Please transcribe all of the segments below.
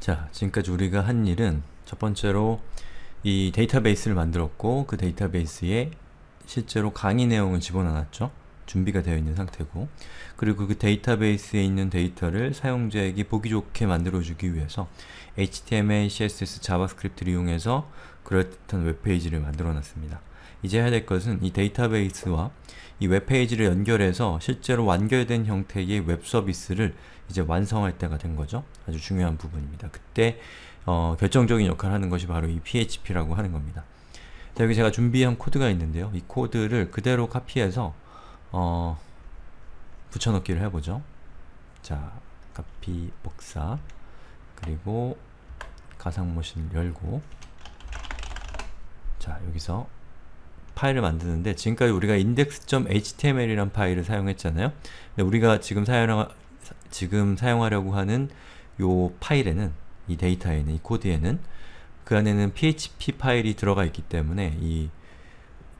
자, 지금까지 우리가 한 일은 첫 번째로 이 데이터베이스를 만들었고 그 데이터베이스에 실제로 강의 내용을 집어넣었죠. 준비가 되어 있는 상태고 그리고 그 데이터베이스에 있는 데이터를 사용자에게 보기 좋게 만들어주기 위해서 HTML, CSS, 자바스크립트를 이용해서 그럴듯한 웹페이지를 만들어놨습니다. 이제 해야 될 것은 이 데이터베이스와 이 웹페이지를 연결해서 실제로 완결된 형태의 웹 서비스를 이제 완성할 때가 된 거죠. 아주 중요한 부분입니다. 그때 어, 결정적인 역할을 하는 것이 바로 이 PHP라고 하는 겁니다. 자, 여기 제가 준비한 코드가 있는데요. 이 코드를 그대로 카피해서 어, 붙여넣기를 해보죠. 자, 카피 복사 그리고 가상모신을 열고 자, 여기서 파일을 만드는데 지금까지 우리가 index.html이란 파일을 사용했잖아요. 근데 우리가 지금 사용 지금 사용하려고 하는 요 파일에는 이 데이터에는 이 코드에는 그 안에는 php 파일이 들어가 있기 때문에 이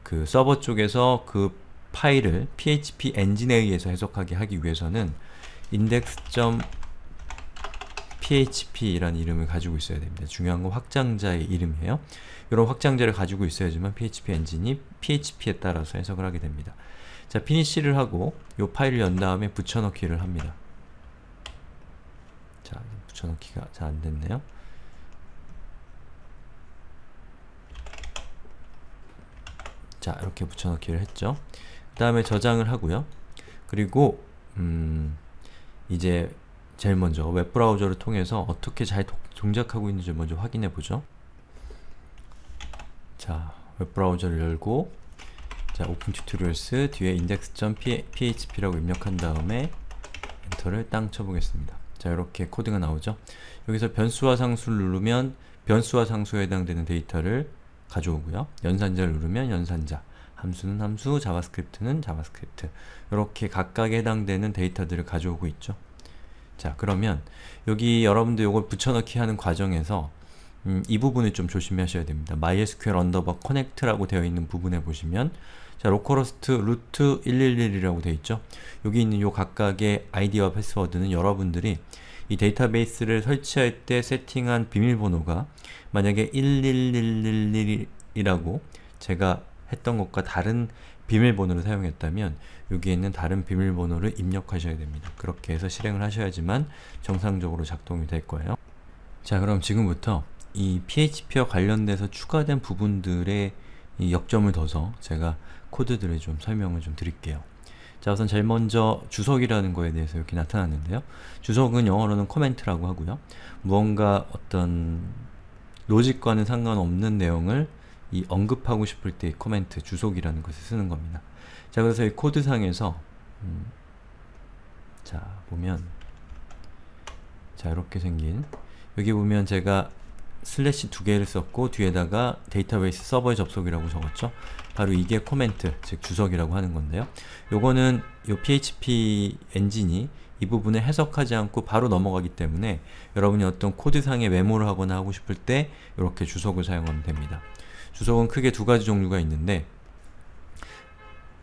그 서버 쪽에서 그 파일을 php 엔진에 의해서 해석하게 하기 위해서는 index. php라는 이름을 가지고 있어야 됩니다. 중요한 건 확장자의 이름이에요. 이런 확장자를 가지고 있어야지만 php 엔진이 php에 따라서 해석을 하게 됩니다. 자, 피니시를 하고 이 파일을 연 다음에 붙여넣기를 합니다. 자, 붙여넣기가 잘 안됐네요. 자, 이렇게 붙여넣기를 했죠. 그 다음에 저장을 하고요. 그리고 음, 이제 제일 먼저 웹브라우저를 통해서 어떻게 잘 도, 동작하고 있는지 먼저 확인해 보죠. 자, 웹브라우저를 열고 자, 오픈 튜토리얼스 뒤에 index.php라고 입력한 다음에 엔터를 땅 쳐보겠습니다. 자, 이렇게 코드가 나오죠. 여기서 변수와 상수를 누르면 변수와 상수에 해당되는 데이터를 가져오고요. 연산자를 누르면 연산자, 함수는 함수, 자바스크립트는 자바스크립트 이렇게 각각에 해당되는 데이터들을 가져오고 있죠. 자 그러면 여기 여러분들 이걸 붙여넣기 하는 과정에서 음, 이 부분을 좀 조심하셔야 됩니다. mysql underbar connect라고 되어 있는 부분에 보시면 자, 로컬호스트 루트 111이라고 되어 있죠. 여기 있는 이 각각의 아이디와 패스워드는 여러분들이 이 데이터베이스를 설치할 때 세팅한 비밀번호가 만약에 11111이라고 제가 했던 것과 다른 비밀번호를 사용했다면 여기에 있는 다른 비밀번호를 입력하셔야 됩니다. 그렇게 해서 실행을 하셔야지만 정상적으로 작동이 될 거예요. 자 그럼 지금부터 이 PHP와 관련돼서 추가된 부분들의 역점을 둬서 제가 코드들을 좀 설명을 좀 드릴게요. 자 우선 제일 먼저 주석이라는 거에 대해서 이렇게 나타났는데요. 주석은 영어로는 c o m m e n t 라고 하고요. 무언가 어떤 로직과는 상관없는 내용을 이 언급하고 싶을 때의 코멘트, 주석이라는 것을 쓰는 겁니다. 자, 그래서 이 코드상에서 음, 자, 보면 자, 이렇게 생긴 여기 보면 제가 슬래시 두 개를 썼고 뒤에다가 데이터베이스 서버에 접속이라고 적었죠? 바로 이게 코멘트, 즉 주석이라고 하는 건데요. 요거는 요 PHP 엔진이 이 부분을 해석하지 않고 바로 넘어가기 때문에 여러분이 어떤 코드상의 메모를 하거나 하고 싶을 때 이렇게 주석을 사용하면 됩니다. 주석은 크게 두 가지 종류가 있는데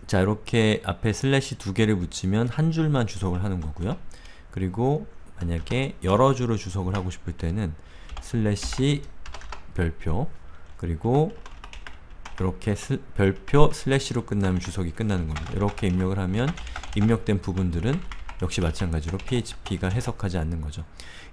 자 이렇게 앞에 슬래시 두 개를 붙이면 한 줄만 주석을 하는 거고요. 그리고 만약에 여러 줄을 주석을 하고 싶을 때는 슬래시 별표 그리고 이렇게 슬, 별표 슬래시로 끝나면 주석이 끝나는 겁니다. 이렇게 입력을 하면 입력된 부분들은 역시 마찬가지로 PHP가 해석하지 않는 거죠.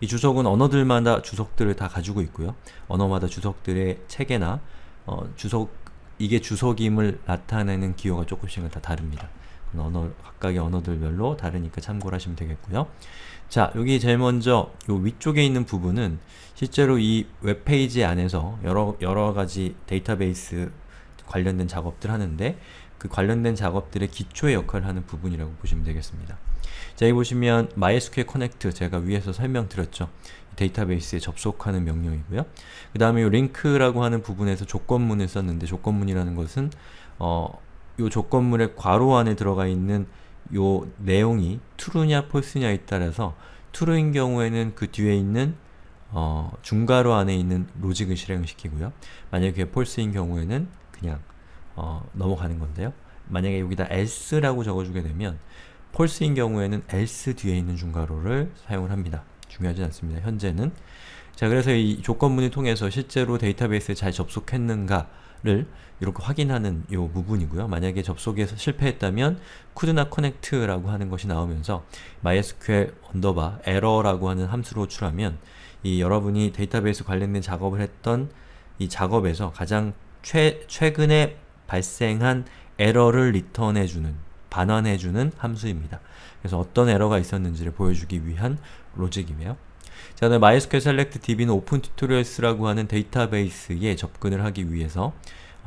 이 주석은 언어들마다 주석들을 다 가지고 있고요. 언어마다 주석들의 체계나 어, 주석 이게 주석임을 나타내는 기호가 조금씩은 다 다릅니다. 언어 각각의 언어들별로 다르니까 참고를 하시면 되겠고요. 자, 여기 제일 먼저 이 위쪽에 있는 부분은 실제로 이 웹페이지 안에서 여러, 여러 가지 데이터베이스 관련된 작업들 하는데 그 관련된 작업들의 기초의 역할을 하는 부분이라고 보시면 되겠습니다. 자, 여기 보시면 MySQL Connect 제가 위에서 설명드렸죠. 데이터베이스에 접속하는 명령이고요. 그 다음에 이 링크라고 하는 부분에서 조건문을 썼는데 조건문이라는 것은 어, 이 조건문의 괄호 안에 들어가 있는 이 내용이 true냐 false냐에 따라서 true인 경우에는 그 뒤에 있는 어, 중괄호 안에 있는 로직을 실행시키고요. 만약에 false인 경우에는 그냥 어, 넘어가는 건데요. 만약에 여기다 else라고 적어주게 되면 false인 경우에는 else 뒤에 있는 중괄호를 사용을 합니다. 중요하지 않습니다. 현재는. 자, 그래서 이 조건문을 통해서 실제로 데이터베이스에 잘 접속했는가를 이렇게 확인하는 이 부분이고요. 만약에 접속에서 실패했다면 could나 connect라고 하는 것이 나오면서 mysql 언더바 error라고 하는 함수로 호출하면 이 여러분이 데이터베이스 관련된 작업을 했던 이 작업에서 가장 최, 최근에 발생한 에러를 리턴해주는, 반환해주는 함수입니다. 그래서 어떤 에러가 있었는지를 보여주기 위한 로직이며 자, 다음 MySQL Select DB는 Open Tutorials라고 하는 데이터베이스에 접근을 하기 위해서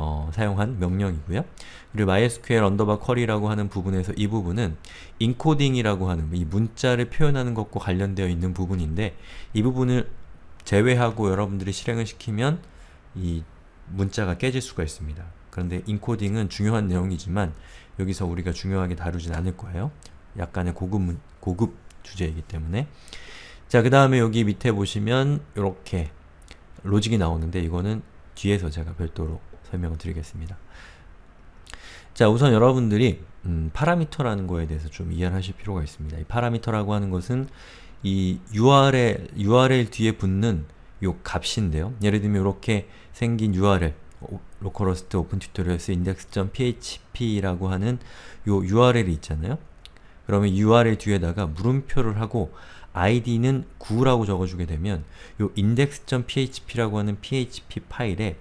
어, 사용한 명령이고요. 그리고 MySQL 언더바 쿼리라고 하는 부분에서 이 부분은 인코딩이라고 하는 이 문자를 표현하는 것과 관련되어 있는 부분인데 이 부분을 제외하고 여러분들이 실행을 시키면 이 문자가 깨질 수가 있습니다. 그런데 인코딩은 중요한 내용이지만 여기서 우리가 중요하게 다루진 않을 거예요. 약간의 고급, 고급 주제이기 때문에 자, 그 다음에 여기 밑에 보시면 이렇게 로직이 나오는데 이거는 뒤에서 제가 별도로 설명을 드리겠습니다. 자, 우선 여러분들이 음, 파라미터라는 거에 대해서 좀 이해를 하실 필요가 있습니다. 이 파라미터라고 하는 것은 이 url, url 뒤에 붙는 요 값인데요. 예를 들면 이렇게 생긴 url 어, 로컬호스트 오픈 튜토리얼스 index.php라고 하는 요 URL이 있잖아요. 그러면 URL 뒤에다가 물음표를 하고 id는 9라고 적어주게 되면 요 index.php라고 하는 php 파일에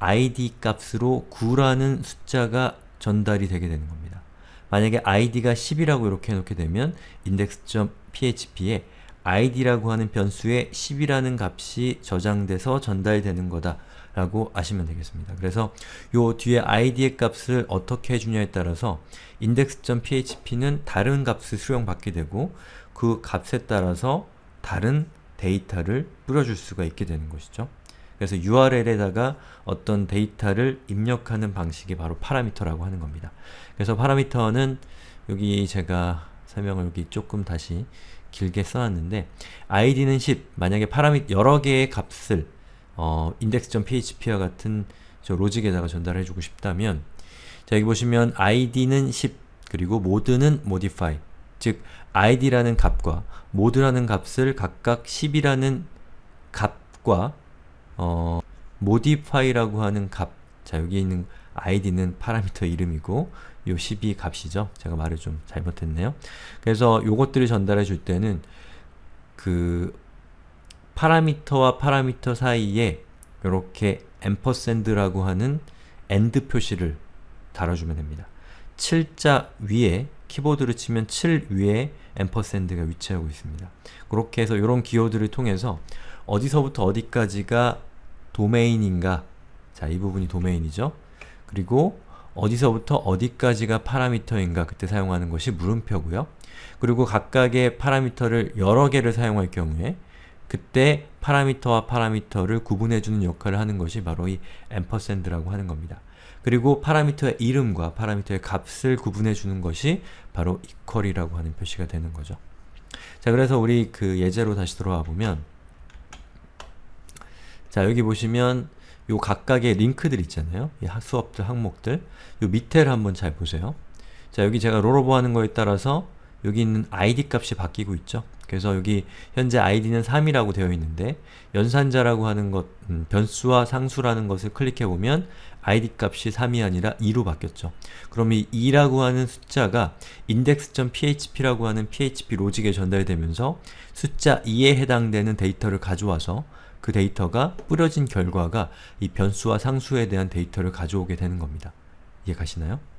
id 값으로 9라는 숫자가 전달이 되게 되는 겁니다. 만약에 id가 10이라고 이렇게 해놓게 되면 index.php에 id라고 하는 변수에 10이라는 값이 저장돼서 전달되는 거다 라고 아시면 되겠습니다. 그래서 요 뒤에 id의 값을 어떻게 해주냐에 따라서 index.php는 다른 값을 수령받게 되고 그 값에 따라서 다른 데이터를 뿌려줄 수가 있게 되는 것이죠. 그래서 URL에다가 어떤 데이터를 입력하는 방식이 바로 파라미터라고 하는 겁니다. 그래서 파라미터는 여기 제가 설명을 여기 조금 다시 길게 써놨는데 id는 10, 만약에 파라미 여러 개의 값을 어, index.php와 같은 저 로직에다가 전달해주고 싶다면 자 여기 보시면 id는 10 그리고 mode는 modify 즉 id라는 값과 mode라는 값을 각각 10이라는 값과 어, modify라고 하는 값 자 여기 있는 id는 파라미터 이름이고 요 10이 값이죠. 제가 말을 좀 잘못했네요. 그래서 요것들을 전달해 줄 때는 그 파라미터와 파라미터 사이에 이렇게 앰퍼샌드라고 하는 엔드 표시를 달아주면 됩니다. 7자 위에 키보드를 치면 7 위에 앰퍼샌드가 위치하고 있습니다. 그렇게 해서 이런 기호들을 통해서 어디서부터 어디까지가 도메인인가 자, 이 부분이 도메인이죠. 그리고 어디서부터 어디까지가 파라미터인가 그때 사용하는 것이 물음표고요. 그리고 각각의 파라미터를 여러 개를 사용할 경우에 그때 파라미터와 파라미터를 구분해주는 역할을 하는 것이 바로 이 a 앰퍼샌드라고 하는 겁니다. 그리고 파라미터의 이름과 파라미터의 값을 구분해주는 것이 바로 equal이라고 하는 표시가 되는 거죠. 자, 그래서 우리 그 예제로 다시 돌아와 보면 자, 여기 보시면 요 각각의 링크들 있잖아요. 이 수업들, 항목들 요 밑에를 한번 잘 보세요. 자, 여기 제가 롤오버 하는 거에 따라서 여기 있는 id 값이 바뀌고 있죠. 그래서 여기 현재 id는 3이라고 되어 있는데 연산자라고 하는 것, 음, 변수와 상수라는 것을 클릭해보면 id 값이 3이 아니라 2로 바뀌었죠. 그럼 이 2라고 하는 숫자가 index.php라고 하는 php 로직에 전달 되면서 숫자 2에 해당되는 데이터를 가져와서 그 데이터가 뿌려진 결과가 이 변수와 상수에 대한 데이터를 가져오게 되는 겁니다. 이해 가시나요?